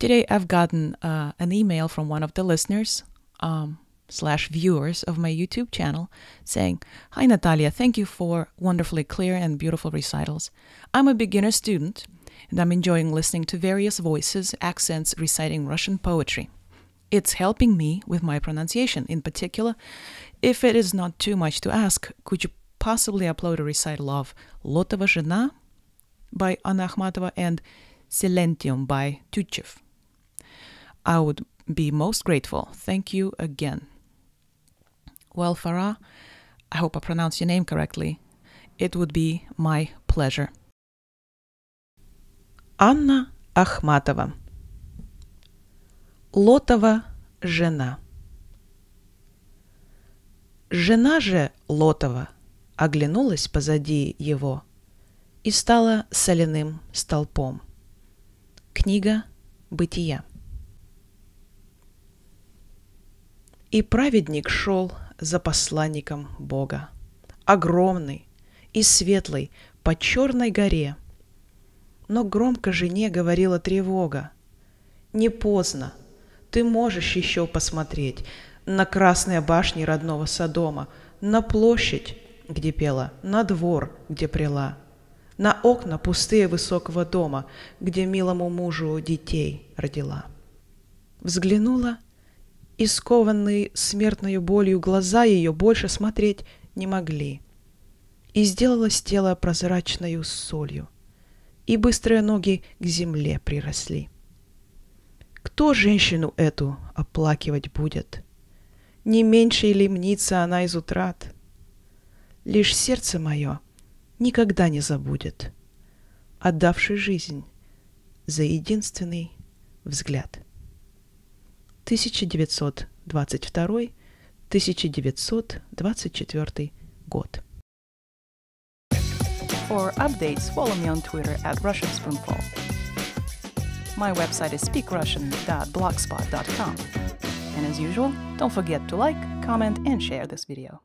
Today I've gotten uh, an email from one of the listeners um, slash viewers of my YouTube channel saying, Hi Natalia, thank you for wonderfully clear and beautiful recitals. I'm a beginner student and I'm enjoying listening to various voices, accents reciting Russian poetry. It's helping me with my pronunciation. In particular, if it is not too much to ask, could you possibly upload a recital of Lotova Zhena by Anna Akhmatova and Silentium by Tuchev? I would be most grateful. Thank you again. Well, Farah, I hope I pronounced your name correctly. It would be my pleasure. Анна Ахматова Лотова жена Жена же Лотова оглянулась позади его и стала соляным столпом. Книга «Бытия» И праведник шел за посланником Бога, огромный и светлый по черной горе. Но громко жене говорила тревога. «Не поздно, ты можешь еще посмотреть на красные башни родного Содома, на площадь, где пела, на двор, где прела, на окна пустые высокого дома, где милому мужу детей родила. Взглянула и скованные смертной болью глаза ее больше смотреть не могли. И сделалось тело прозрачною солью, и быстрые ноги к земле приросли. Кто женщину эту оплакивать будет? Не меньше ли мнится она из утрат? Лишь сердце мое никогда не забудет, отдавший жизнь за единственный взгляд. 1922-1924 год. For updates, follow me on Twitter at Russian Spoonful. My website is speakrussian.blogspot.com. And as usual, don't forget to like, comment, and share this video.